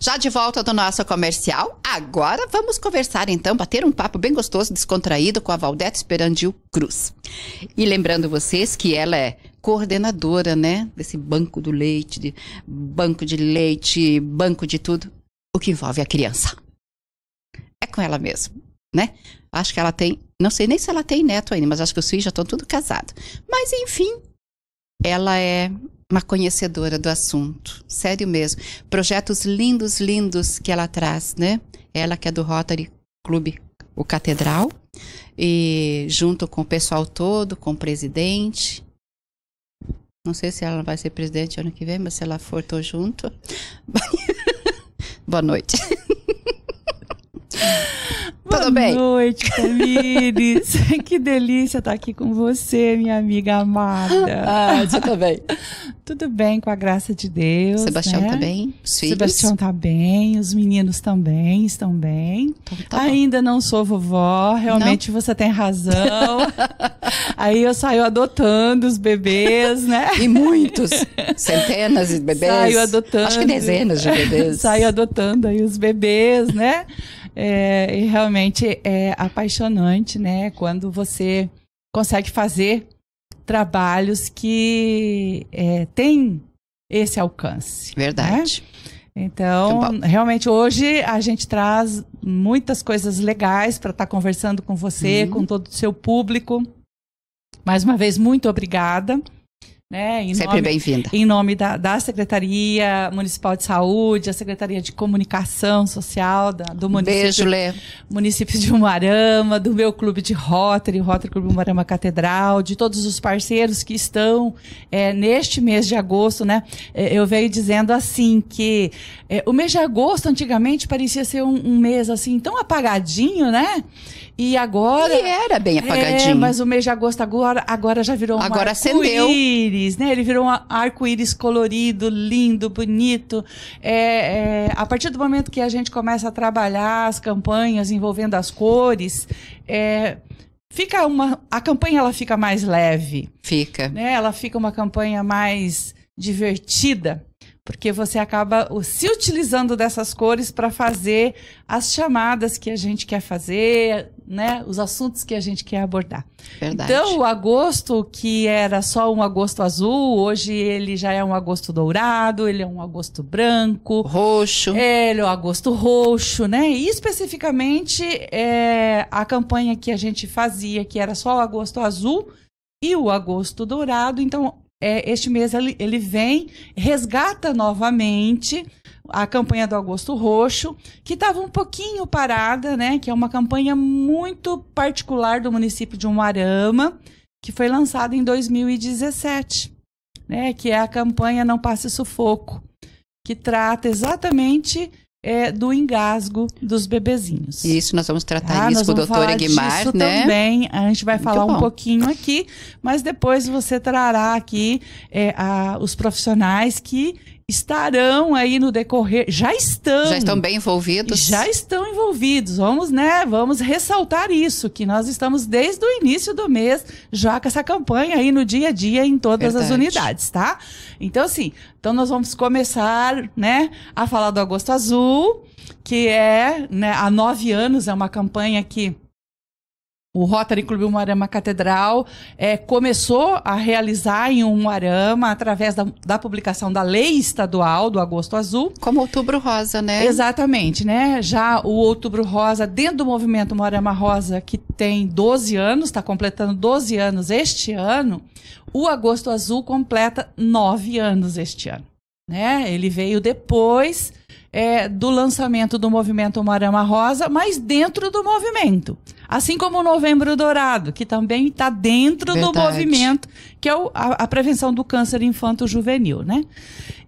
Já de volta do nosso comercial, agora vamos conversar então, bater um papo bem gostoso, descontraído com a Valdete Esperandil Cruz. E lembrando vocês que ela é coordenadora, né, desse banco do leite, de banco de leite, banco de tudo, o que envolve a criança. É com ela mesmo, né? Acho que ela tem, não sei nem se ela tem neto ainda, mas acho que os filhos já estão tudo casados. Mas enfim, ela é uma conhecedora do assunto, sério mesmo. Projetos lindos, lindos que ela traz, né? Ela que é do Rotary Clube o Catedral, e junto com o pessoal todo, com o presidente. Não sei se ela vai ser presidente ano que vem, mas se ela for, tô junto. Boa noite. Boa Tudo bem? Boa noite, Camires. que delícia estar tá aqui com você, minha amiga amada. Ah, você tá bem? Tudo bem, com a graça de Deus. Sebastião tá né? tá bem? Os filhos? Sebastião tá bem, os meninos também estão bem. Então, tá Ainda bom. não sou vovó, realmente não? você tem razão. Aí eu saio adotando os bebês, né? E muitos, centenas de bebês. Saio adotando. Acho que dezenas de bebês. saio adotando aí os bebês, né? É, e realmente é apaixonante, né? Quando você consegue fazer trabalhos que é, têm esse alcance. Né? Verdade. Né? Então, então realmente hoje a gente traz muitas coisas legais para estar tá conversando com você, uhum. com todo o seu público. Mais uma vez, muito obrigada. Né, em Sempre bem-vinda. Em nome da, da, Secretaria Municipal de Saúde, a Secretaria de Comunicação Social da, do município, Beijo, Lê. município de Umarama, do meu clube de Rotary, Rotary Clube Umarama Catedral, de todos os parceiros que estão é, neste mês de agosto, né? Eh, eu venho dizendo assim que é, o mês de agosto antigamente parecia ser um, um mês assim tão apagadinho, né? E agora. E era bem é, apagadinho. É, mas o mês de agosto agora, agora já virou um agora arco-íris, né? Ele virou um arco-íris colorido, lindo, bonito. É, é, a partir do momento que a gente começa a trabalhar as campanhas envolvendo as cores, é, fica uma. A campanha ela fica mais leve. Fica. Né? Ela fica uma campanha mais divertida porque você acaba se utilizando dessas cores para fazer as chamadas que a gente quer fazer, né, os assuntos que a gente quer abordar. Verdade. Então, o agosto, que era só um agosto azul, hoje ele já é um agosto dourado, ele é um agosto branco. Roxo. É, ele é o agosto roxo, né? E especificamente é, a campanha que a gente fazia, que era só o agosto azul e o agosto dourado. Então, é, este mês ele, ele vem, resgata novamente a campanha do Agosto Roxo, que estava um pouquinho parada, né? Que é uma campanha muito particular do município de Umarama, que foi lançada em 2017, né? Que é a campanha Não Passe Sufoco, que trata exatamente é, do engasgo dos bebezinhos. Isso, nós vamos tratar tá? isso com o doutor Guimar, disso né? também, a gente vai falar um pouquinho aqui, mas depois você trará aqui é, a, os profissionais que estarão aí no decorrer, já estão. Já estão bem envolvidos. Já estão envolvidos. Vamos, né? Vamos ressaltar isso, que nós estamos desde o início do mês já com essa campanha aí no dia a dia em todas Verdade. as unidades, tá? Então, assim, então nós vamos começar, né, a falar do Agosto Azul, que é, né, há nove anos, é uma campanha que o Rotary Clube é Umuarama Catedral é, começou a realizar em Umuarama, através da, da, publicação da lei estadual do Agosto Azul. Como Outubro Rosa, né? Exatamente, né? Já o Outubro Rosa, dentro do movimento Umuarama Rosa, que tem 12 anos, está completando 12 anos este ano, o Agosto Azul completa 9 anos este ano. Né? Ele veio depois é, do lançamento do movimento Umuarama Rosa, mas dentro do movimento. Assim como o Novembro Dourado, que também está dentro Verdade. do movimento, que é o, a, a, prevenção do câncer infanto-juvenil, né?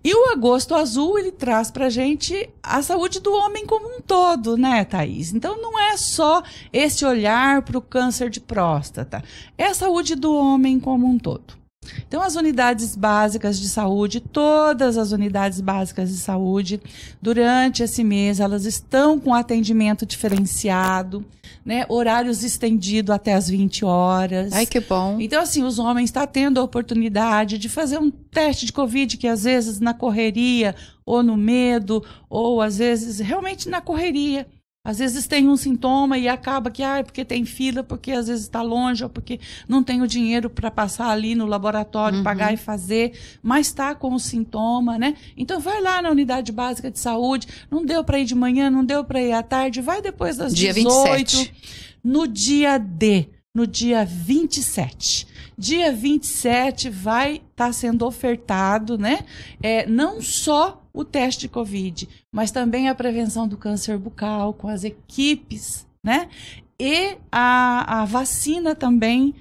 E o Agosto Azul, ele traz para gente a saúde do homem como um todo, né, Thaís? Então não é só esse olhar para o câncer de próstata, é a saúde do homem como um todo. Então, as unidades básicas de saúde, todas as unidades básicas de saúde, durante esse mês, elas estão com atendimento diferenciado, né? Horários estendidos até as 20 horas. Ai, que bom. Então, assim, os homens estão tá tendo a oportunidade de fazer um teste de Covid, que às vezes na correria, ou no medo, ou às vezes realmente na correria às vezes tem um sintoma e acaba que ah, é porque tem fila, porque às vezes está longe, ou porque não tem o dinheiro para passar ali no laboratório, uhum. pagar e fazer, mas está com o sintoma, né? Então vai lá na unidade básica de saúde, não deu para ir de manhã, não deu para ir à tarde, vai depois das Dia 18, 27. no dia D, no dia 27. Dia 27 vai estar tá sendo ofertado, né? É, não só o teste de Covid, mas também a prevenção do câncer bucal com as equipes, né? E a, a vacina também,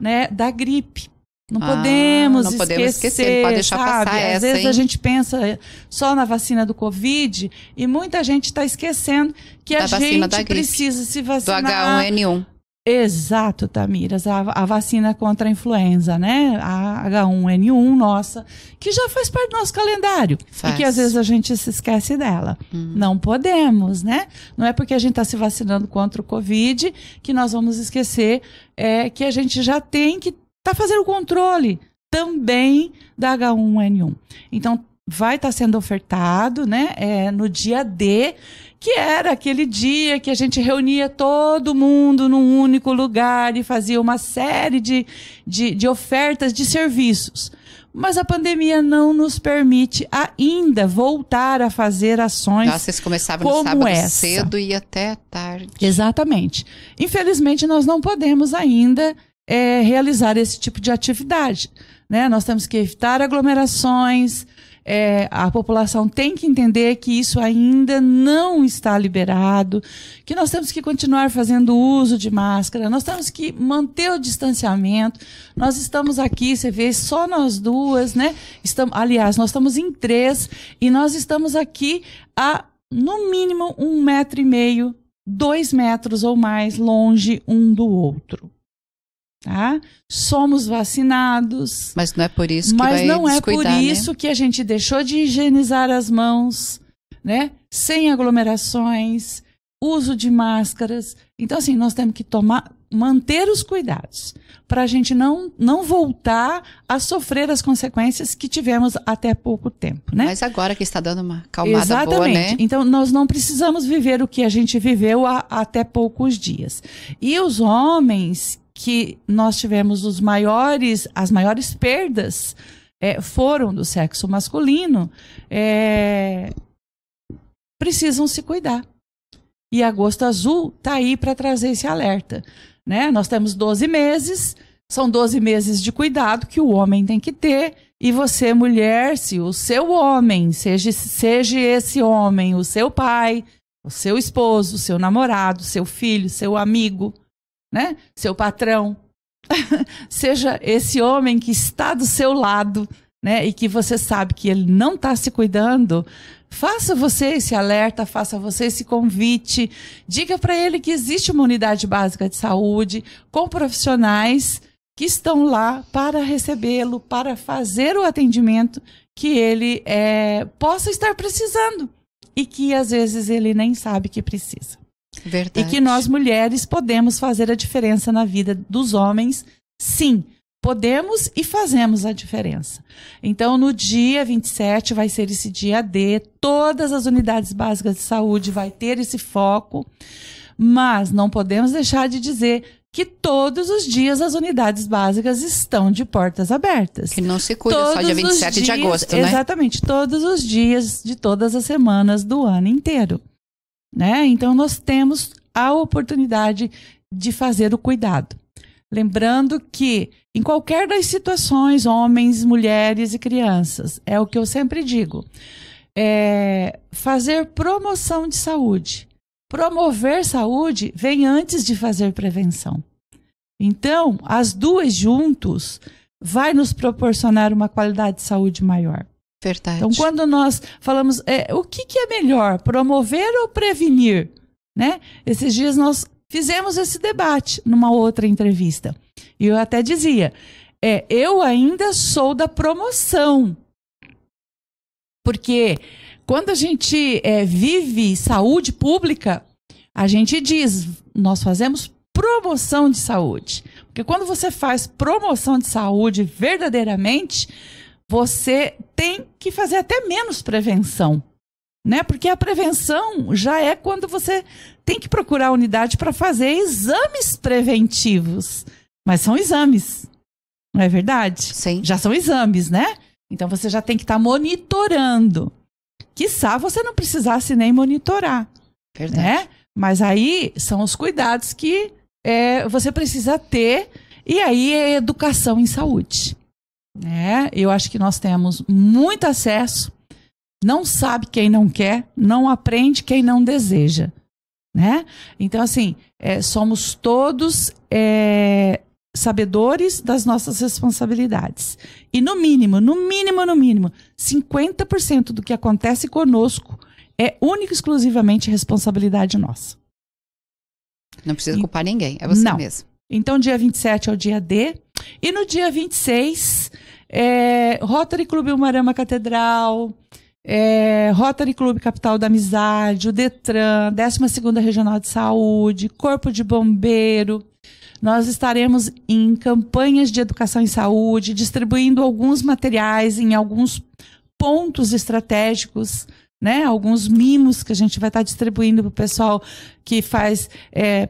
né? Da gripe. Não ah, podemos não esquecer, podemos esquecer, pode deixar sabe? passar Às essa, vezes hein? a gente pensa só na vacina do Covid e muita gente está esquecendo que da a gente precisa se vacinar do H1N1 Exato, Tamiras. A, a, vacina contra a influenza, né? A H1N1 nossa, que já faz parte do nosso calendário. Faz. E que às vezes a gente se esquece dela. Hum. Não podemos, né? Não é porque a gente está se vacinando contra o Covid que nós vamos esquecer é, que a gente já tem que estar tá fazendo o controle também da H1N1. Então, vai estar tá sendo ofertado, né? É, no dia D. De que era aquele dia que a gente reunia todo mundo num único lugar e fazia uma série de, de, de ofertas de serviços. Mas a pandemia não nos permite ainda voltar a fazer ações. Nossa, vocês começavam como no sábado essa. cedo e até tarde. Exatamente. Infelizmente, nós não podemos ainda é, realizar esse tipo de atividade. Né? Nós temos que evitar aglomerações, é, a população tem que entender que isso ainda não está liberado, que nós temos que continuar fazendo uso de máscara, nós temos que manter o distanciamento. Nós estamos aqui, você vê, só nós duas, né? Estamos, aliás, nós estamos em três e nós estamos aqui a no mínimo um metro e meio, dois metros ou mais longe um do outro. Tá? Somos vacinados. Mas não é por isso que Mas não é por né? isso né? que a gente deixou de higienizar as mãos, né? Sem aglomerações, uso de máscaras. Então, assim, nós temos que tomar, manter os cuidados para a gente não, não voltar a sofrer as consequências que tivemos até pouco tempo, né? Mas agora que está dando uma calmada Exatamente. boa, né? Então, nós não precisamos viver o que a gente viveu a, até poucos dias. E os homens que nós tivemos os maiores, as maiores perdas é, foram do sexo masculino, é, precisam se cuidar. E Agosto Azul está aí para trazer esse alerta. Né? Nós temos 12 meses, são 12 meses de cuidado que o homem tem que ter. E você, mulher, se o seu homem, seja, seja esse homem o seu pai, o seu esposo, o seu namorado, seu filho, seu amigo, né? Seu patrão, seja esse homem que está do seu lado, né? E que você sabe que ele não está se cuidando, faça você esse alerta, faça você esse convite, diga para ele que existe uma unidade básica de saúde com profissionais que estão lá para recebê-lo, para fazer o atendimento que ele é, possa estar precisando e que às vezes ele nem sabe que precisa. Verdade. E que nós mulheres podemos fazer a diferença na vida dos homens, sim. Podemos e fazemos a diferença. Então, no dia 27 vai ser esse dia D, todas as unidades básicas de saúde vai ter esse foco, mas não podemos deixar de dizer que todos os dias as unidades básicas estão de portas abertas. Que não se cuida todos só dia 27 dias, de agosto, né? Exatamente, todos os dias de todas as semanas do ano inteiro. Né? Então, nós temos a oportunidade de fazer o cuidado. Lembrando que, em qualquer das situações, homens, mulheres e crianças, é o que eu sempre digo, é fazer promoção de saúde. Promover saúde vem antes de fazer prevenção. Então, as duas juntos vai nos proporcionar uma qualidade de saúde maior. Verdade. Então, quando nós falamos é, o que, que é melhor, promover ou prevenir, né? Esses dias nós fizemos esse debate numa outra entrevista. E eu até dizia: é, eu ainda sou da promoção. Porque quando a gente é, vive saúde pública, a gente diz, nós fazemos promoção de saúde. Porque quando você faz promoção de saúde verdadeiramente, você tem que fazer até menos prevenção, né? Porque a prevenção já é quando você tem que procurar a unidade para fazer exames preventivos. Mas são exames, não é verdade? Sim. Já são exames, né? Então você já tem que estar tá monitorando. Quiçá você não precisasse nem monitorar. Verdade. Né? Mas aí são os cuidados que é, você precisa ter. E aí é educação em saúde né? Eu acho que nós temos muito acesso, não sabe quem não quer, não aprende quem não deseja, né? Então, assim, é, somos todos é, sabedores das nossas responsabilidades. E no mínimo, no mínimo, no mínimo, 50% do que acontece conosco é única e exclusivamente responsabilidade nossa. Não precisa culpar e, ninguém, é você não. mesmo. Então, dia 27 é o dia D, e no dia 26, é, Rotary Clube Umarama Catedral, é, Rotary Clube Capital da Amizade, o Detran, 12ª Regional de Saúde, Corpo de Bombeiro. Nós estaremos em campanhas de educação em saúde, distribuindo alguns materiais em alguns pontos estratégicos, né? Alguns mimos que a gente vai estar distribuindo para o pessoal que faz é,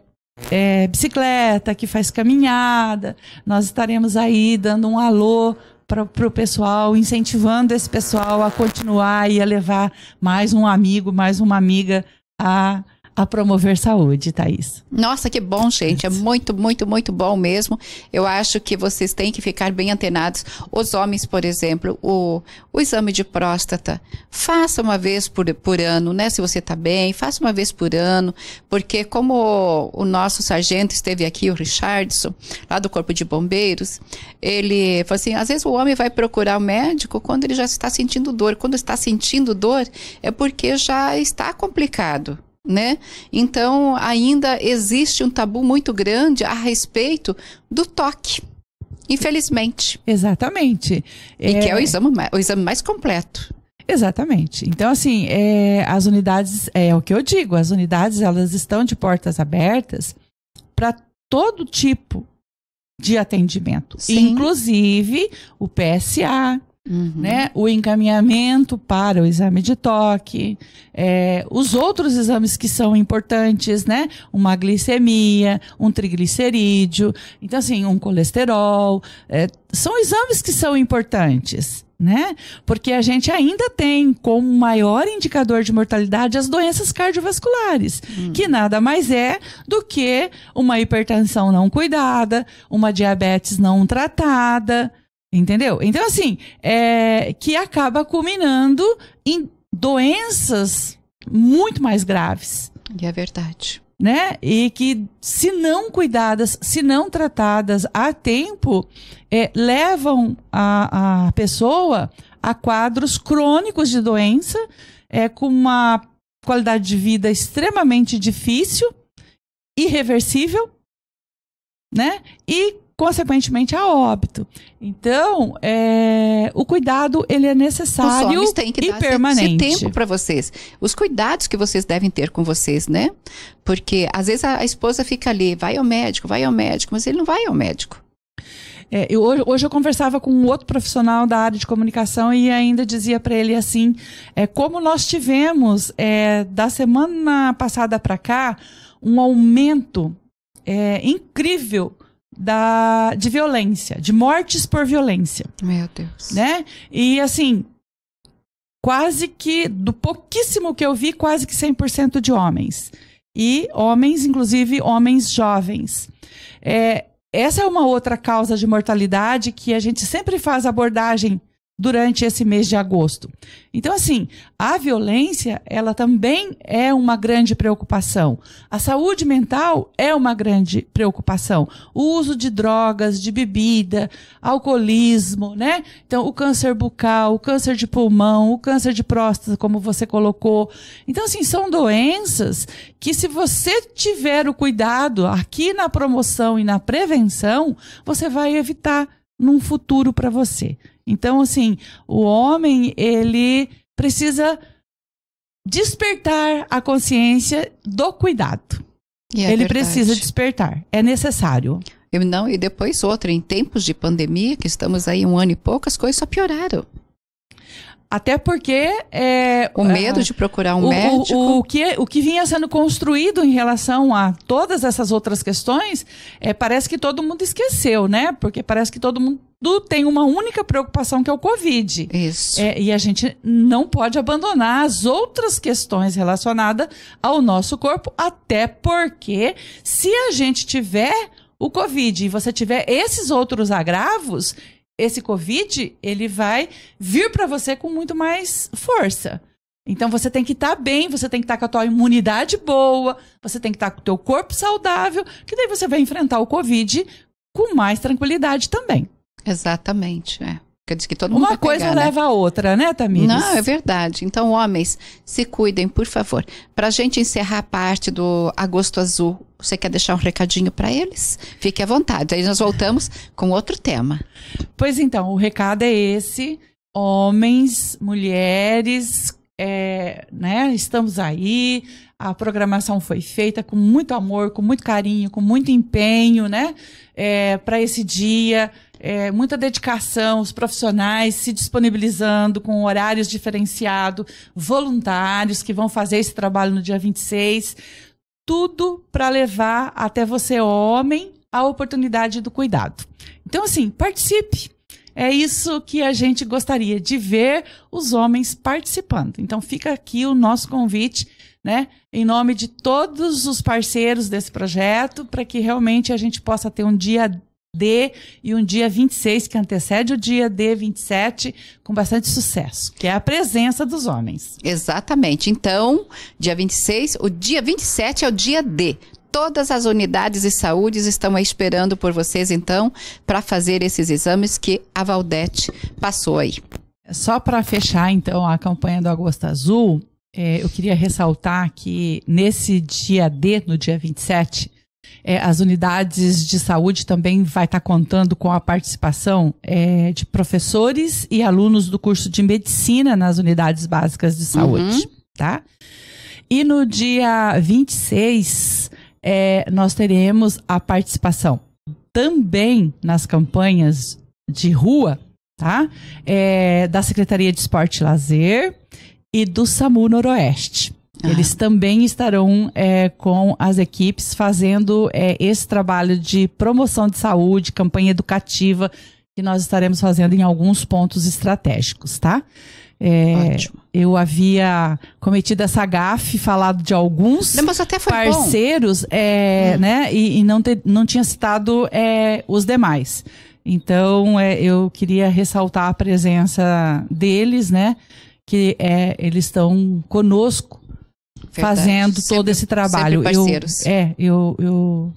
é, bicicleta, que faz caminhada. Nós estaremos aí dando um alô para o pessoal, incentivando esse pessoal a continuar e a levar mais um amigo, mais uma amiga a a promover saúde, Thaís. Nossa, que bom, gente. É muito, muito, muito bom mesmo. Eu acho que vocês têm que ficar bem antenados. Os homens, por exemplo, o, o exame de próstata, faça uma vez por, por ano, né? Se você está bem, faça uma vez por ano, porque como o, o nosso sargento esteve aqui, o Richardson, lá do Corpo de Bombeiros, ele falou assim, às vezes o homem vai procurar o médico quando ele já está sentindo dor. Quando está sentindo dor, é porque já está complicado né? Então, ainda existe um tabu muito grande a respeito do toque. Infelizmente. Exatamente. E é... que é o é. exame, o exame mais completo. Exatamente. Então, assim, é, as unidades, é o que eu digo, as unidades elas estão de portas abertas para todo tipo de atendimento, Sim. inclusive o PSA, Uhum. Né? O encaminhamento para o exame de toque, é, os outros exames que são importantes, né? Uma glicemia, um triglicerídeo, então assim, um colesterol. É, são exames que são importantes né? Porque a gente ainda tem como maior indicador de mortalidade as doenças cardiovasculares, uhum. que nada mais é do que uma hipertensão não cuidada, uma diabetes não tratada, Entendeu? Então, assim, é, que acaba culminando em doenças muito mais graves. E é verdade. Né? E que, se não cuidadas, se não tratadas a tempo, é, levam a, a pessoa a quadros crônicos de doença, é, com uma qualidade de vida extremamente difícil, irreversível, né? E consequentemente a óbito. Então, é, o cuidado ele é necessário Os têm que e dar permanente. esse tempo para vocês, os cuidados que vocês devem ter com vocês, né? Porque às vezes a, a esposa fica ali, vai ao médico, vai ao médico, mas ele não vai ao médico. É, eu, hoje, eu conversava com um outro profissional da área de comunicação e ainda dizia para ele assim: é, como nós tivemos é, da semana passada para cá um aumento é, incrível da, de violência, de mortes por violência. Meu Deus. Né? E assim, quase que, do pouquíssimo que eu vi, quase que 100% de homens. E homens, inclusive homens jovens. É, essa é uma outra causa de mortalidade que a gente sempre faz abordagem durante esse mês de agosto. Então, assim, a violência, ela também é uma grande preocupação. A saúde mental é uma grande preocupação. O uso de drogas, de bebida, alcoolismo, né? Então, o câncer bucal, o câncer de pulmão, o câncer de próstata, como você colocou. Então, assim, são doenças que se você tiver o cuidado aqui na promoção e na prevenção, você vai evitar num futuro para você. Então, assim, o homem, ele precisa despertar a consciência do cuidado. É ele verdade. precisa despertar, é necessário. E não, e depois outra, em tempos de pandemia, que estamos aí um ano e pouco, as coisas só pioraram. Até porque. É, o é, medo é, de procurar um o, médico. O, o, que, o que vinha sendo construído em relação a todas essas outras questões, é, parece que todo mundo esqueceu, né? Porque parece que todo mundo tem uma única preocupação que é o Covid. Isso. É, e a gente não pode abandonar as outras questões relacionadas ao nosso corpo, até porque se a gente tiver o Covid e você tiver esses outros agravos, esse Covid ele vai vir para você com muito mais força. Então você tem que estar tá bem, você tem que estar tá com a tua imunidade boa, você tem que estar tá com o teu corpo saudável, que daí você vai enfrentar o Covid com mais tranquilidade também. Exatamente, é. quer dizer que todo mundo Uma coisa pegar, né? leva né? a outra, né, Tamires? Não, é verdade. Então, homens, se cuidem, por favor. Para a gente encerrar a parte do Agosto Azul, você quer deixar um recadinho para eles? Fique à vontade. Aí nós voltamos com outro tema. Pois então, o recado é esse. Homens, mulheres, é, né, estamos aí. A programação foi feita com muito amor, com muito carinho, com muito empenho, né? É, para esse dia é, muita dedicação, os profissionais se disponibilizando com horários diferenciados, voluntários que vão fazer esse trabalho no dia 26. Tudo para levar até você, homem, a oportunidade do cuidado. Então, assim, participe. É isso que a gente gostaria de ver os homens participando. Então, fica aqui o nosso convite, né, em nome de todos os parceiros desse projeto, para que realmente a gente possa ter um dia D e um dia 26, que antecede o dia D 27, com bastante sucesso, que é a presença dos homens. Exatamente. Então, dia 26, o dia 27 é o dia D. Todas as unidades de saúde estão esperando por vocês, então, para fazer esses exames que a Valdete passou aí. É só para fechar, então, a campanha do Agosto Azul, é, eu queria ressaltar que nesse dia D, no dia 27, é, as unidades de saúde também vai estar tá contando com a participação é, de professores e alunos do curso de medicina nas unidades básicas de saúde, uhum. tá? E no dia 26, é, nós teremos a participação também nas campanhas de rua, tá? É, da Secretaria de Esporte e Lazer e do SAMU Noroeste. Eles também estarão é, com as equipes fazendo é, esse trabalho de promoção de saúde, campanha educativa, que nós estaremos fazendo em alguns pontos estratégicos, tá? É, eu havia cometido essa gafe, falado de alguns não, parceiros, é, hum. né? E, e não, te, não tinha citado é, os demais. Então, é, eu queria ressaltar a presença deles, né? Que é, eles estão conosco Verdade. fazendo sempre, todo esse trabalho. Parceiros. Eu, é, eu, eu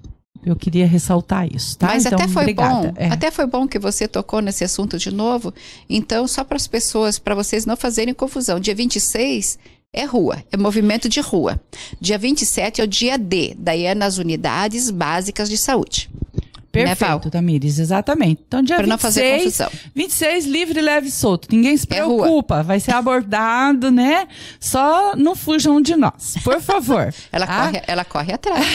eu queria ressaltar isso, tá? Mas então, até foi obrigada. bom, é. até foi bom que você tocou nesse assunto de novo. Então, só para as pessoas, para vocês não fazerem confusão, dia 26 é rua, é movimento de rua. Dia 27 é o dia D, daí é nas unidades básicas de saúde. Perfeito, né, Tamires, exatamente. Então, dia pra 26, não fazer confusão. 26, livre, leve e solto. Ninguém se é preocupa, é vai ser abordado, né? Só não fujam de nós, por favor. ela, ah? corre, ela corre atrás.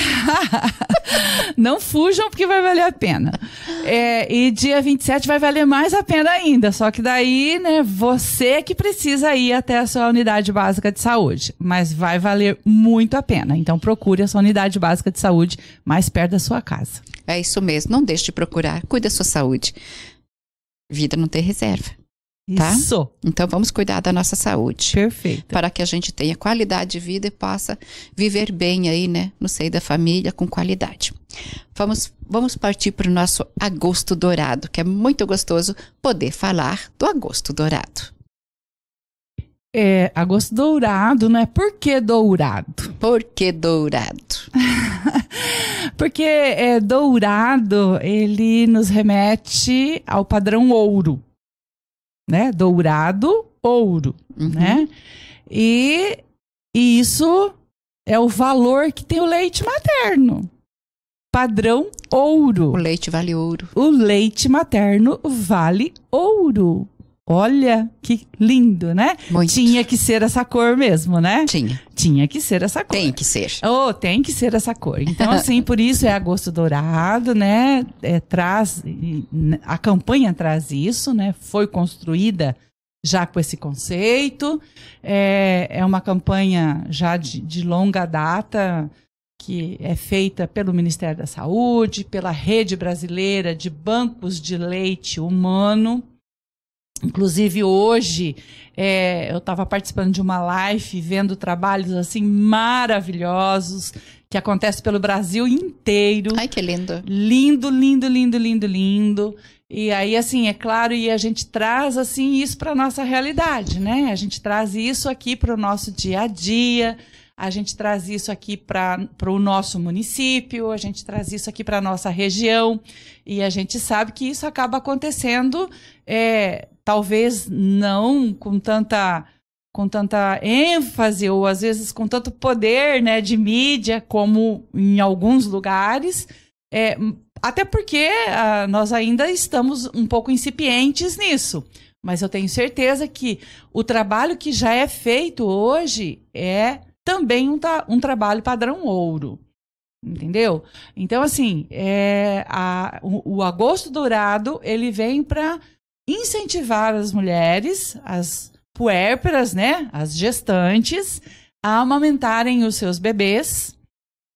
não fujam, porque vai valer a pena. É, e dia 27 vai valer mais a pena ainda, só que daí, né, você que precisa ir até a sua unidade básica de saúde. Mas vai valer muito a pena. Então, procure a sua unidade básica de saúde mais perto da sua casa. É isso mesmo. Não deixe de procurar. Cuide da sua saúde. Vida não tem reserva. Tá? Isso. Então vamos cuidar da nossa saúde. Perfeito. Para que a gente tenha qualidade de vida e possa viver bem aí, né? No seio da família, com qualidade. Vamos, vamos partir para o nosso agosto dourado, que é muito gostoso poder falar do agosto dourado. É, agosto dourado, não é? Por que dourado? Por que dourado? Porque é, dourado, ele nos remete ao padrão ouro, né? Dourado, ouro, uhum. né? E, e isso é o valor que tem o leite materno. Padrão ouro. O leite vale ouro. O leite materno vale ouro. Olha que lindo, né? Muito. Tinha que ser essa cor mesmo, né? Tinha. Tinha que ser essa cor. Tem que ser. Oh, tem que ser essa cor. Então, assim, por isso é agosto dourado, né? É, traz, a campanha traz isso, né? Foi construída já com esse conceito. É, é uma campanha já de, de longa data que é feita pelo Ministério da Saúde, pela Rede Brasileira de Bancos de Leite Humano Inclusive hoje é, eu estava participando de uma live, vendo trabalhos assim maravilhosos que acontece pelo Brasil inteiro. Ai, que lindo! Lindo, lindo, lindo, lindo, lindo. E aí, assim, é claro, e a gente traz assim isso para nossa realidade, né? A gente traz isso aqui para o nosso dia a dia a gente traz isso aqui para o nosso município, a gente traz isso aqui para a nossa região, e a gente sabe que isso acaba acontecendo, é, talvez não com tanta com tanta ênfase ou às vezes com tanto poder né, de mídia como em alguns lugares, é, até porque ah, nós ainda estamos um pouco incipientes nisso. Mas eu tenho certeza que o trabalho que já é feito hoje é também um, um trabalho padrão ouro. Entendeu? Então, assim, é, a, o, o agosto dourado ele vem para incentivar as mulheres, as puérperas, né, as gestantes, a amamentarem os seus bebês,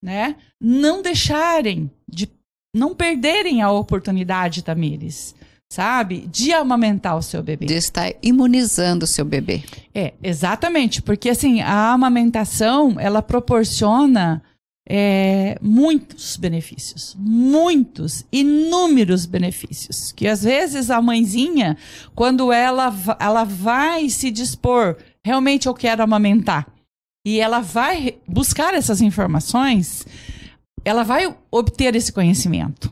né, não deixarem de não perderem a oportunidade, Tamires, sabe? De amamentar o seu bebê. De estar imunizando o seu bebê. É, exatamente. Porque, assim, a amamentação, ela proporciona é, muitos benefícios. Muitos, inúmeros benefícios. Que, às vezes, a mãezinha, quando ela, ela vai se dispor, realmente eu quero amamentar, e ela vai buscar essas informações, ela vai obter esse conhecimento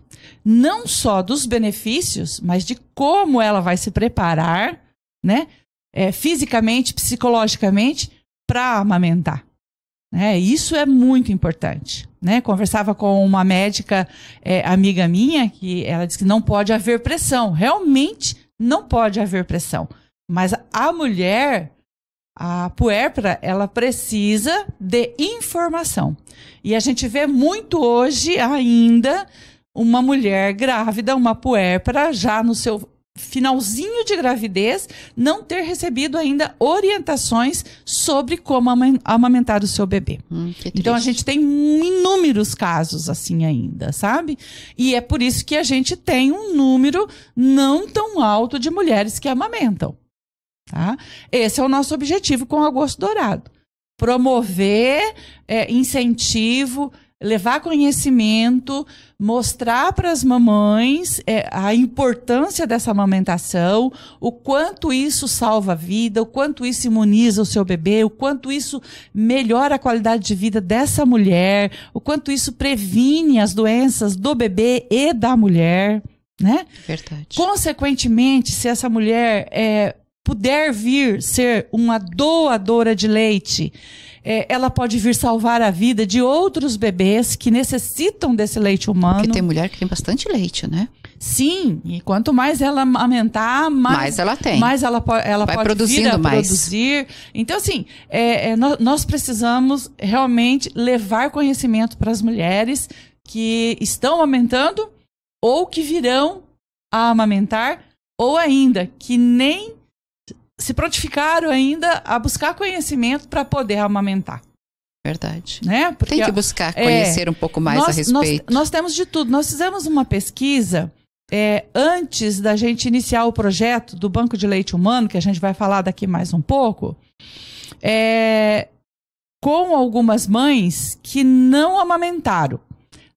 não só dos benefícios, mas de como ela vai se preparar, né, é, fisicamente, psicologicamente, para amamentar. Né? Isso é muito importante. Né? Conversava com uma médica é, amiga minha que ela disse que não pode haver pressão. Realmente não pode haver pressão. Mas a mulher, a puérpera, ela precisa de informação. E a gente vê muito hoje ainda uma mulher grávida, uma puérpera, já no seu finalzinho de gravidez, não ter recebido ainda orientações sobre como amamentar o seu bebê. Hum, então a gente tem inúmeros casos assim ainda, sabe? E é por isso que a gente tem um número não tão alto de mulheres que amamentam. Tá? Esse é o nosso objetivo com o Agosto Dourado. Promover é, incentivo, levar conhecimento, mostrar para as mamães é, a importância dessa amamentação, o quanto isso salva a vida, o quanto isso imuniza o seu bebê, o quanto isso melhora a qualidade de vida dessa mulher, o quanto isso previne as doenças do bebê e da mulher, né? Verdade. Consequentemente, se essa mulher é, puder vir ser uma doadora de leite, é, ela pode vir salvar a vida de outros bebês que necessitam desse leite humano. Porque tem mulher que tem bastante leite, né? Sim, e quanto mais ela amamentar, mais, mais ela tem. Mais ela, ela Vai pode produzindo mais. produzir. Então, assim, é, é, nós, nós precisamos realmente levar conhecimento para as mulheres que estão amamentando ou que virão a amamentar, ou ainda que nem se prontificaram ainda a buscar conhecimento para poder amamentar. Verdade. Né? Porque, Tem que buscar é, conhecer é, um pouco mais nós, a respeito. Nós, nós, temos de tudo. Nós fizemos uma pesquisa é, antes da gente iniciar o projeto do Banco de Leite Humano, que a gente vai falar daqui mais um pouco, é, com algumas mães que não amamentaram.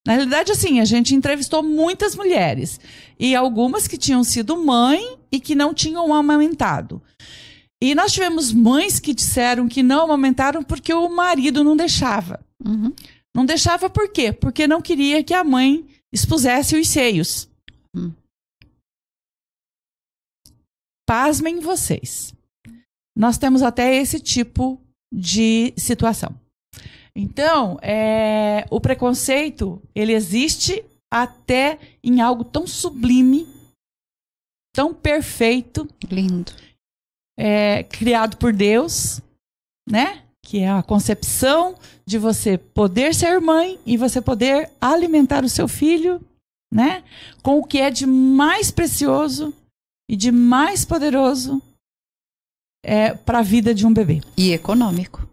Na realidade, assim, a gente entrevistou muitas mulheres e algumas que tinham sido mãe e que não tinham amamentado. E nós tivemos mães que disseram que não amamentaram porque o marido não deixava. Uhum. Não deixava por quê? Porque não queria que a mãe expusesse os seios. Uhum. Pasmem vocês. Nós temos até esse tipo de situação. Então, é, o preconceito ele existe até em algo tão sublime, tão perfeito, lindo, é, criado por Deus, né? Que é a concepção de você poder ser mãe e você poder alimentar o seu filho, né? Com o que é de mais precioso e de mais poderoso é, para a vida de um bebê. E econômico.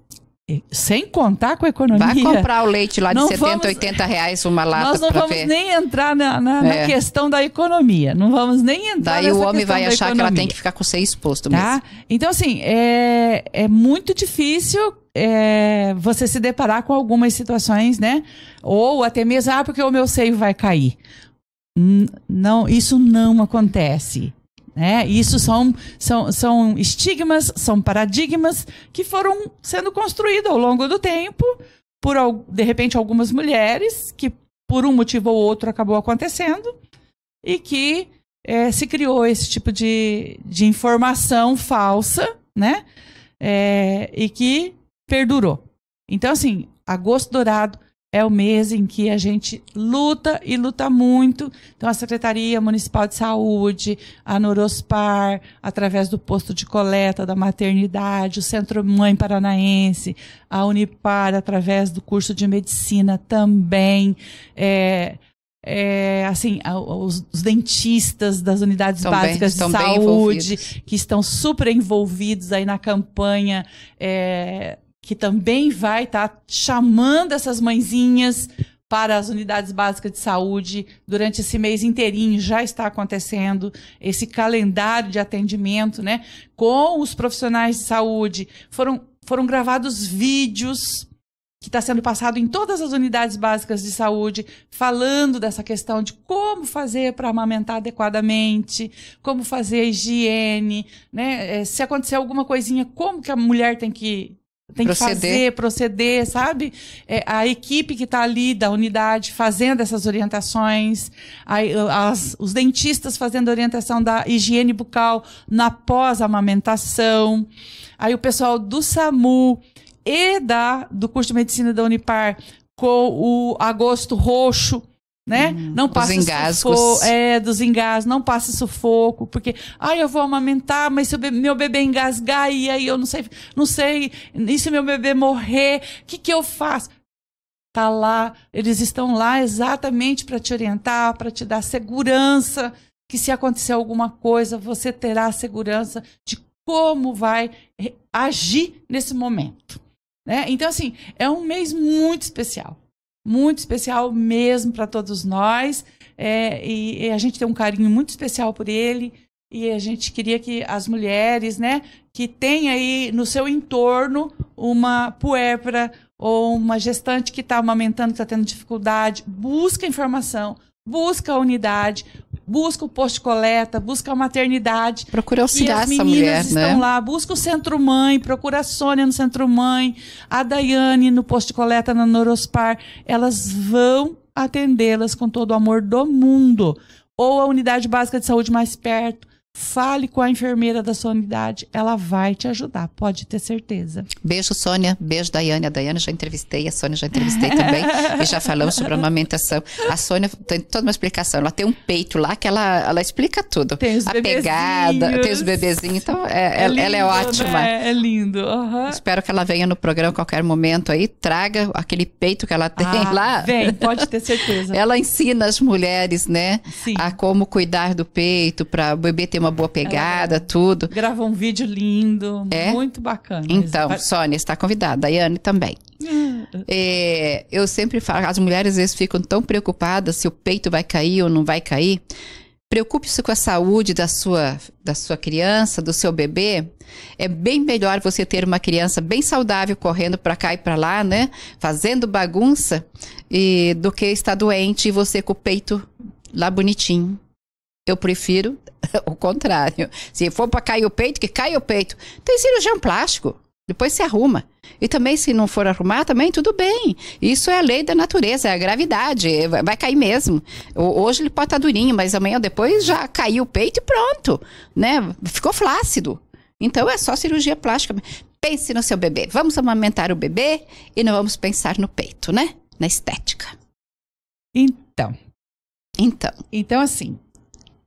Sem contar com a economia. Vai comprar o leite lá de não 70, vamos, 80 reais uma lata. Nós não vamos ver. nem entrar na, na, é. na, questão da economia. Não vamos nem entrar Daí o homem vai achar que ela tem que ficar com seio exposto tá? mesmo. Tá? Então, assim, é, é muito difícil é, você se deparar com algumas situações, né? Ou até mesmo, ah, porque o meu seio vai cair. Não, isso não acontece. Né? E isso são, são, são estigmas, são paradigmas que foram sendo construídos ao longo do tempo por, de repente, algumas mulheres que, por um motivo ou outro, acabou acontecendo e que é, se criou esse tipo de, de informação falsa, né? É, e que perdurou. Então, assim, agosto dourado, é o mês em que a gente luta e luta muito. Então, a Secretaria Municipal de Saúde, a Norospar, através do posto de coleta da maternidade, o Centro Mãe Paranaense, a Unipar, através do curso de medicina também. É, é, assim, os, os, dentistas das unidades estão básicas bem, de saúde, que estão super envolvidos aí na campanha é, que também vai estar tá chamando essas mãezinhas para as unidades básicas de saúde durante esse mês inteirinho já está acontecendo esse calendário de atendimento, né, com os profissionais de saúde. Foram foram gravados vídeos que está sendo passado em todas as unidades básicas de saúde, falando dessa questão de como fazer para amamentar adequadamente, como fazer a higiene, né? É, se acontecer alguma coisinha, como que a mulher tem que tem proceder. que fazer, proceder, sabe? É, a equipe que está ali da unidade fazendo essas orientações, a, as, os dentistas fazendo orientação da higiene bucal na pós-amamentação, aí o pessoal do SAMU e da, do curso de medicina da Unipar com o agosto roxo, né? Hum, não passe sufoco, é, dos engasgos, não passa sufoco, porque, ai, ah, eu vou amamentar, mas se meu bebê engasgar e aí eu não sei, não sei, e se meu bebê morrer, o que que eu faço? Tá lá, eles estão lá exatamente para te orientar, para te dar segurança que se acontecer alguma coisa, você terá a segurança de como vai agir nesse momento, né? Então assim, é um mês muito especial muito especial mesmo para todos nós. É, e, e, a gente tem um carinho muito especial por ele. E a gente queria que as mulheres, né, que tem aí no seu entorno uma puérpera ou uma gestante que está amamentando, que está tendo dificuldade, busca informação, busca a unidade, busca o posto de coleta, busca a maternidade. Procura auxiliar essa mulher, né? estão né? lá, busca o Centro Mãe, procura a Sônia no Centro Mãe, a Daiane no posto de coleta na Norospar. Elas vão atendê-las com todo o amor do mundo. Ou a unidade básica de saúde mais perto. Fale com a enfermeira da sua unidade, ela vai te ajudar, pode ter certeza. Beijo, Sônia. Beijo, Daiane. A Daiane já entrevistei, a Sônia já entrevistei também. e já falamos sobre a amamentação. A Sônia tem toda uma explicação. Ela tem um peito lá que ela, ela explica tudo. Tem os a pegada, tem os bebezinhos. Então, é, é lindo, ela é ótima. Né? É lindo. Uhum. Espero que ela venha no programa a qualquer momento aí, traga aquele peito que ela tem ah, lá. Vem, pode ter certeza. ela ensina as mulheres, né? Sim. A como cuidar do peito, para o bebê ter uma uma boa pegada, ela tudo. Gravou um vídeo lindo, é? muito bacana. Então, isso. Sônia está convidada, Daiane também. é, eu sempre falo, as mulheres às vezes ficam tão preocupadas se o peito vai cair ou não vai cair. Preocupe-se com a saúde da sua, da sua criança, do seu bebê. É bem melhor você ter uma criança bem saudável correndo para cá e para lá, né? Fazendo bagunça, e, do que estar doente e você com o peito lá bonitinho. Eu prefiro o contrário. Se for para cair o peito, que caia o peito. Tem cirurgião plástico. Depois se arruma. E também, se não for arrumar, também tudo bem. Isso é a lei da natureza, é a gravidade. É, vai cair mesmo. Hoje ele pode estar tá durinho, mas amanhã depois já caiu o peito e pronto. Né? Ficou flácido. Então é só cirurgia plástica. Pense no seu bebê. Vamos amamentar o bebê e não vamos pensar no peito, né? Na estética. Então. Então. Então, assim,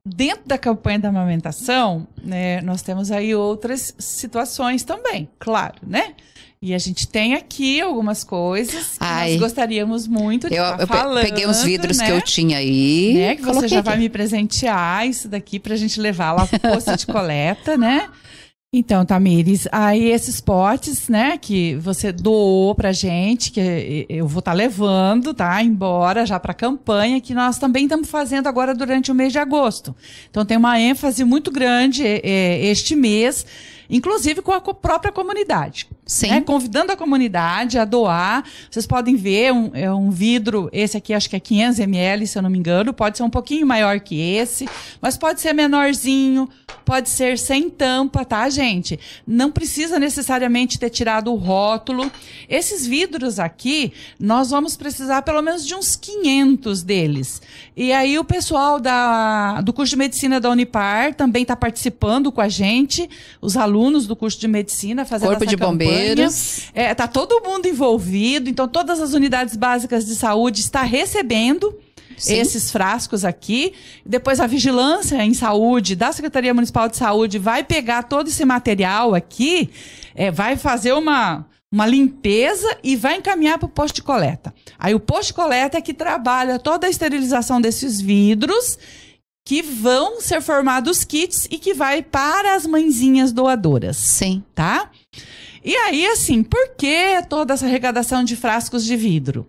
dentro da campanha da amamentação, né, nós temos aí outras situações também, claro, né? E a gente tem aqui algumas coisas que Ai. nós gostaríamos muito de eu, estar tá eu falando. Eu peguei uns vidros né? que eu tinha aí. Né? Que você já aqui. vai me presentear isso daqui para a gente levar lá pro posto de coleta, né? Então, Tamires, aí esses potes, né, que você doou pra gente, que eu vou estar tá levando, tá, embora já pra campanha, que nós também estamos fazendo agora durante o mês de agosto. Então tem uma ênfase muito grande é, este mês inclusive com a própria comunidade. Sim. Né? Convidando a comunidade a doar. Vocês podem ver é um, é um vidro, esse aqui acho que é 500 ml, se eu não me engano, pode ser um pouquinho maior que esse, mas pode ser menorzinho, pode ser sem tampa, tá, gente? Não precisa necessariamente ter tirado o rótulo. Esses vidros aqui, nós vamos precisar pelo menos de uns 500 deles. E aí o pessoal da, do curso de medicina da Unipar também está participando com a gente, os alunos alunos do curso de medicina fazendo Corpo essa de campanha. bombeiros. É, tá todo mundo envolvido, então todas as unidades básicas de saúde está recebendo Sim. esses frascos aqui. Depois a vigilância em saúde da Secretaria Municipal de Saúde vai pegar todo esse material aqui, é, vai fazer uma uma limpeza e vai encaminhar para o posto de coleta. Aí o posto de coleta é que trabalha toda a esterilização desses vidros que vão ser formados kits e que vai para as mãezinhas doadoras. Sim. Tá? E aí, assim, por que toda essa arrecadação de frascos de vidro?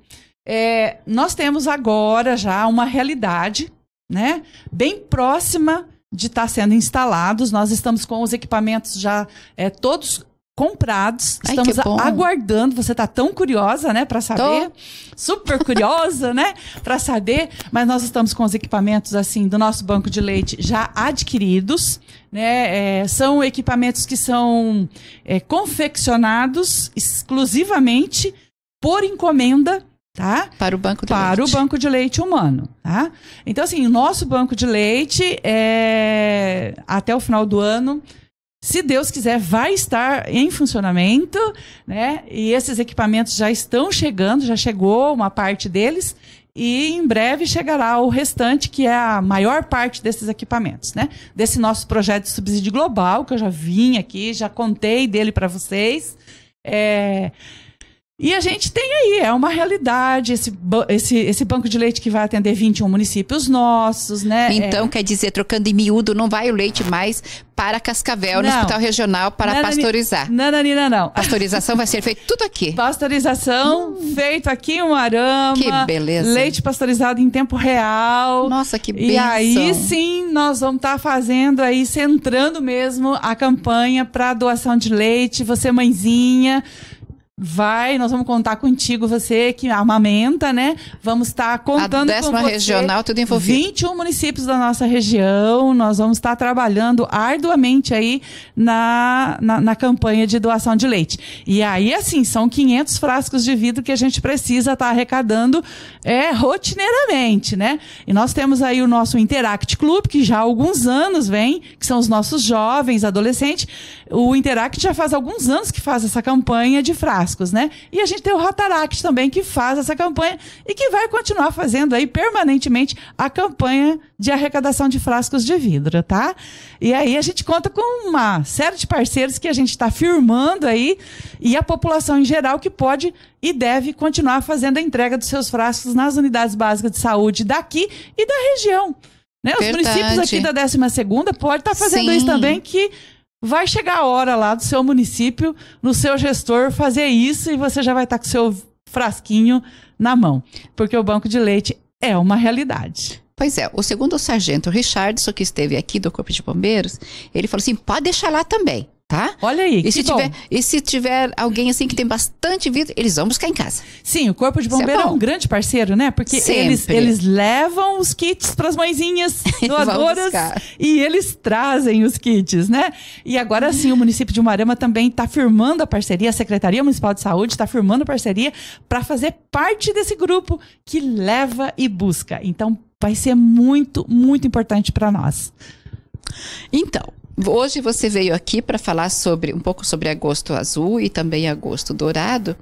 É, nós temos agora já uma realidade, né? Bem próxima de estar tá sendo instalados. Nós estamos com os equipamentos já é, todos comprados. Ai, Estamos aguardando. Você está tão curiosa, né, para saber? Tô. Super curiosa, né, para saber. Mas nós estamos com os equipamentos assim do nosso banco de leite já adquiridos, né? É, são equipamentos que são é, confeccionados exclusivamente por encomenda tá? Para o banco de para leite. o banco de leite humano, tá? Então assim, o nosso banco de leite é até o final do ano se Deus quiser, vai estar em funcionamento, né? E esses equipamentos já estão chegando, já chegou uma parte deles, e em breve chegará o restante, que é a maior parte desses equipamentos, né? Desse nosso projeto de subsídio global, que eu já vim aqui, já contei dele para vocês. É... E a gente tem aí, é uma realidade, esse, esse, esse banco de leite que vai atender 21 municípios nossos, né? É. Então, é. quer dizer, trocando em miúdo, não vai o leite mais para Cascavel, não. no Hospital Regional, para nananina, pastorizar. não não. Pasteurização vai ser feita tudo aqui. Pasteurização, hum. feito aqui um arama. Que beleza. Leite pasteurizado em tempo real. Nossa, que beleza. E aí sim, nós vamos estar tá fazendo aí, centrando mesmo a campanha para doação de leite, você mãezinha, Vai, nós vamos contar contigo, você que amamenta, né? Vamos estar contando a décima com você. regional, tudo envolvido. 21 municípios da nossa região, nós vamos estar trabalhando arduamente aí na, na, na campanha de doação de leite. E aí, assim, são 500 frascos de vidro que a gente precisa estar arrecadando é, rotineiramente, né? E nós temos aí o nosso Interact Club, que já há alguns anos vem, que são os nossos jovens, adolescentes. O Interact já faz alguns anos que faz essa campanha de frascos clássicos, né? E a gente tem o Rotaract também, que faz essa campanha e que vai continuar fazendo aí permanentemente a campanha de arrecadação de frascos de vidro, tá? E aí a gente conta com uma série de parceiros que a gente está firmando aí e a população em geral que pode e deve continuar fazendo a entrega dos seus frascos nas unidades básicas de saúde daqui e da região. Né? Os municípios aqui da 12 segunda pode estar tá fazendo Sim. isso também, que Vai chegar a hora lá do seu município, no seu gestor, fazer isso e você já vai estar com o seu frasquinho na mão. Porque o banco de leite é uma realidade. Pois é, o segundo sargento Richardson, que esteve aqui do Corpo de Bombeiros, ele falou assim: pode deixar lá também tá? Olha aí. E se tiver, e se tiver alguém assim que tem bastante vidro, eles vão buscar em casa. Sim, o corpo de é bombeiro é, é, um grande parceiro, né? Porque eles, eles levam os kits para as mãezinhas doadoras e eles trazem os kits, né? E agora sim, o município de Umarama também está firmando a parceria, a Secretaria Municipal de Saúde está firmando a parceria para fazer parte desse grupo que leva e busca. Então, vai ser muito, muito importante para nós. Então, Hoje você veio aqui para falar sobre um pouco sobre agosto azul e também agosto dourado,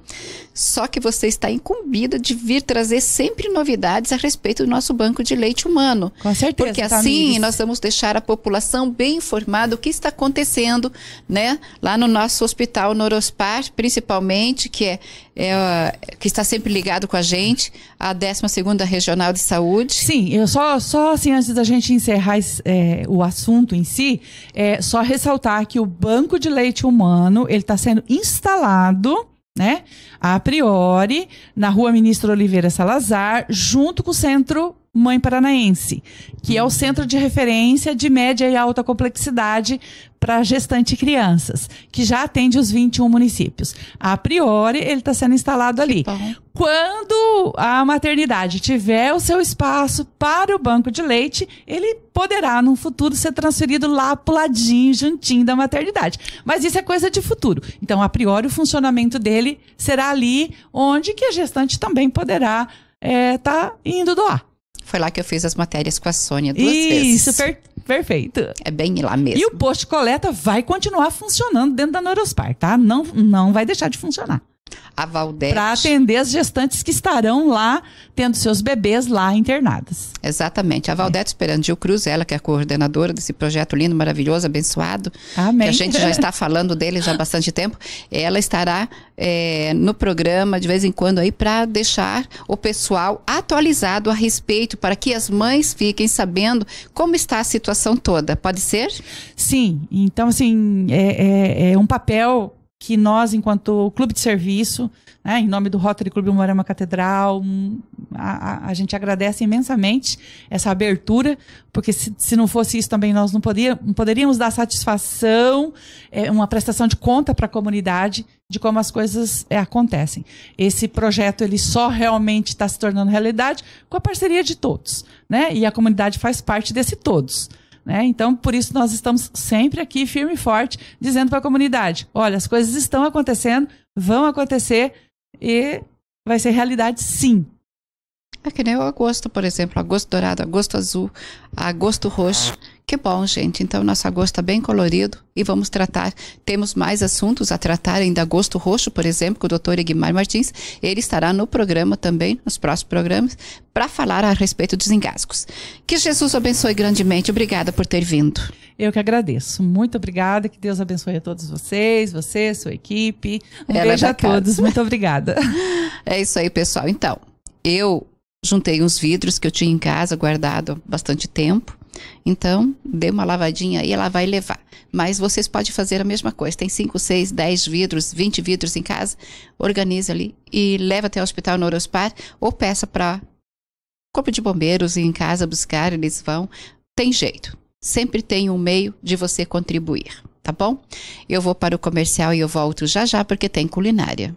só que você está incumbida de vir trazer sempre novidades a respeito do nosso banco de leite humano. Com certeza. Porque tá, assim nós vamos deixar a população bem informada o que está acontecendo, né? Lá no nosso hospital Norospar, principalmente, que é, é que está sempre ligado com a gente, a 12 ª Regional de Saúde. Sim, eu só, só assim, antes da gente encerrar é, o assunto em si. É, é só ressaltar que o banco de leite humano ele está sendo instalado né? A priori, na rua Ministro Oliveira Salazar, junto com o Centro Mãe Paranaense, que é o centro de referência de média e alta complexidade para gestante e crianças, que já atende os 21 municípios. A priori, ele está sendo instalado ali. Quando a maternidade tiver o seu espaço para o banco de leite, ele poderá, no futuro, ser transferido lá para ladinho, juntinho da maternidade. Mas isso é coisa de futuro. Então, a priori, o funcionamento dele será ali onde que a gestante também poderá estar eh, é, tá indo doar. Foi lá que eu fiz as matérias com a Sônia duas Isso, vezes. Isso, per perfeito. É bem lá mesmo. E o posto coleta vai continuar funcionando dentro da Norospar, tá? Não, não vai deixar de funcionar. A Valdete. Para atender as gestantes que estarão lá, tendo seus bebês lá internadas. Exatamente. A Valdete é. Esperandil Cruz, ela que é coordenadora desse projeto lindo, maravilhoso, abençoado. Amém. Que a gente já está falando dele já há bastante tempo. Ela estará é, no programa de vez em quando aí para deixar o pessoal atualizado a respeito, para que as mães fiquem sabendo como está a situação toda. Pode ser? Sim. Então, assim, é, é, é um papel que nós, enquanto clube de serviço, né, em nome do Rotary Clube Morama Catedral, a, a, a, gente agradece imensamente essa abertura, porque se, se não fosse isso também nós não, podia, não poderíamos dar satisfação, é, uma prestação de conta para a comunidade de como as coisas é, acontecem. Esse projeto ele só realmente está se tornando realidade com a parceria de todos, né? E a comunidade faz parte desse todos. Né? Então, por isso, nós estamos sempre aqui, firme e forte, dizendo para a comunidade: olha, as coisas estão acontecendo, vão acontecer e vai ser realidade sim. É que nem o agosto, por exemplo, agosto dourado, agosto azul, agosto roxo, que bom, gente. Então, nosso agosto está bem colorido e vamos tratar. Temos mais assuntos a tratar, ainda agosto roxo, por exemplo, com o doutor Guimar Martins. Ele estará no programa também, nos próximos programas, para falar a respeito dos engasgos. Que Jesus abençoe grandemente. Obrigada por ter vindo. Eu que agradeço. Muito obrigada. Que Deus abençoe a todos vocês, você, sua equipe. Um Ela é beijo a casa. todos. Muito obrigada. É isso aí, pessoal. Então, eu juntei uns vidros que eu tinha em casa guardado há bastante tempo então, dê uma lavadinha e ela vai levar. Mas vocês podem fazer a mesma coisa. Tem 5, 6, 10 vidros, 20 vidros em casa, organiza ali e leva até o hospital Neurospar ou peça para corpo de bombeiros em casa buscar, eles vão. Tem jeito. Sempre tem um meio de você contribuir, tá bom? Eu vou para o comercial e eu volto já já porque tem culinária.